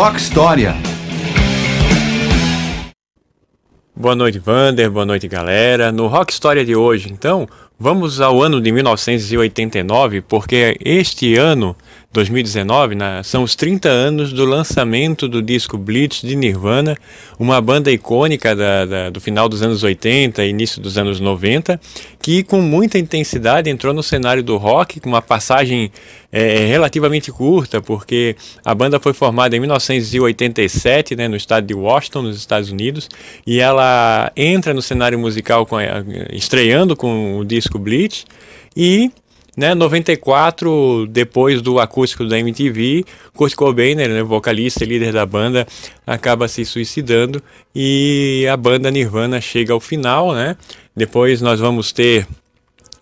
Rock História. Boa noite, Vander. Boa noite, galera. No Rock História de hoje, então, Vamos ao ano de 1989, porque este ano, 2019, né, são os 30 anos do lançamento do disco Blitz de Nirvana, uma banda icônica da, da, do final dos anos 80 e início dos anos 90, que com muita intensidade entrou no cenário do rock, com uma passagem é, relativamente curta, porque a banda foi formada em 1987, né, no estado de Washington, nos Estados Unidos, e ela entra no cenário musical com estreando com o disco disco Bleach. E né, 94, depois do acústico da MTV, Kurt Cobain, né, é vocalista e líder da banda, acaba se suicidando e a banda Nirvana chega ao final, né? Depois nós vamos ter,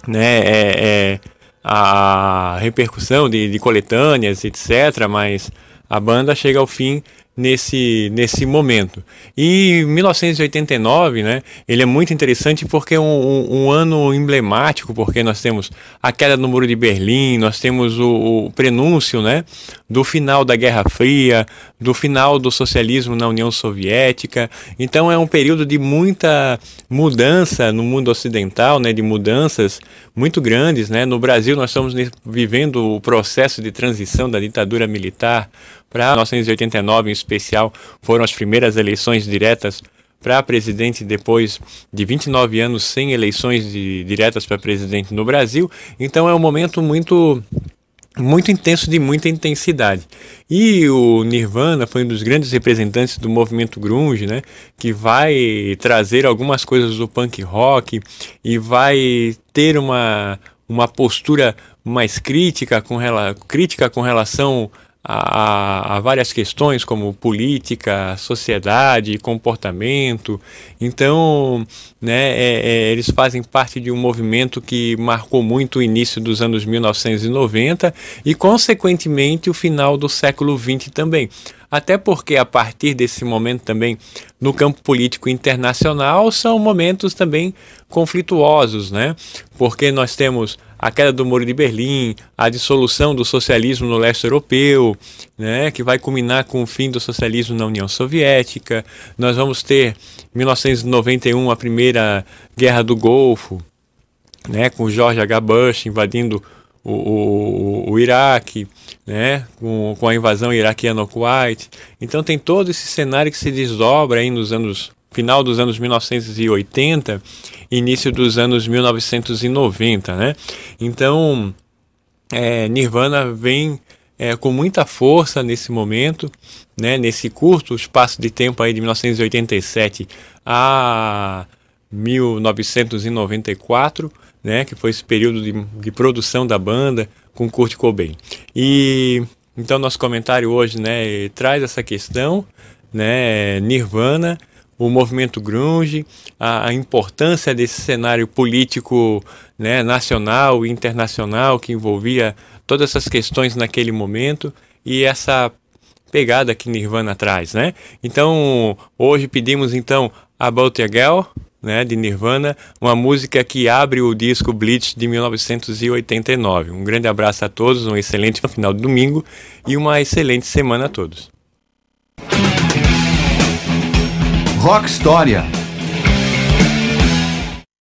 né, é, é, a repercussão de, de coletâneas, etc, mas a banda chega ao fim nesse, nesse momento. E 1989, né, ele é muito interessante porque é um, um, um, ano emblemático, porque nós temos a queda do Muro de Berlim, nós temos o, o, prenúncio né, do final da Guerra Fria, do final do socialismo na União Soviética. Então é um período de muita mudança no mundo ocidental, né, de mudanças muito grandes. Né? No Brasil, nós estamos vivendo o processo de transição da ditadura militar para 1989 em especial, foram as primeiras eleições diretas para presidente depois de 29 anos sem eleições de, diretas para presidente no Brasil. Então é um momento muito muito intenso de muita intensidade. E o Nirvana foi um dos grandes representantes do movimento grunge, né, que vai trazer algumas coisas do punk rock e vai ter uma uma postura mais crítica com, rela, crítica com relação a, a, várias questões como política, sociedade, comportamento. Então, né, é, é, eles fazem parte de um movimento que marcou muito o início dos anos 1990 e, consequentemente, o final do século XX também. Até porque, a partir desse momento também, no campo político internacional, são momentos também conflituosos, né? Porque nós temos a queda do Muro de Berlim, a dissolução do socialismo no leste europeu, né, que vai culminar com o fim do socialismo na União Soviética. Nós vamos ter 1991 a primeira Guerra do Golfo, né, com George H. Bush invadindo o, o, o Iraque, né, com, com a invasão iraquiana ao Kuwait. Então tem todo esse cenário que se desdobra aí nos anos final dos anos 1980, início dos anos 1990, né? Então, é, Nirvana vem é, com muita força nesse momento, né? Nesse curto espaço de tempo aí de 1987 a 1994, né? Que foi esse período de, de produção da banda com Kurt Cobain. E então nosso comentário hoje, né? Traz essa questão, né? Nirvana o movimento grunge, a, a importância desse cenário político né, nacional e internacional que envolvia todas essas questões naquele momento e essa pegada que Nirvana traz, né? Então, hoje pedimos então About a Girl, né, de Nirvana, uma música que abre o disco Bleach de 1989. Um grande abraço a todos, um excelente final de domingo e uma excelente semana a todos. Rock História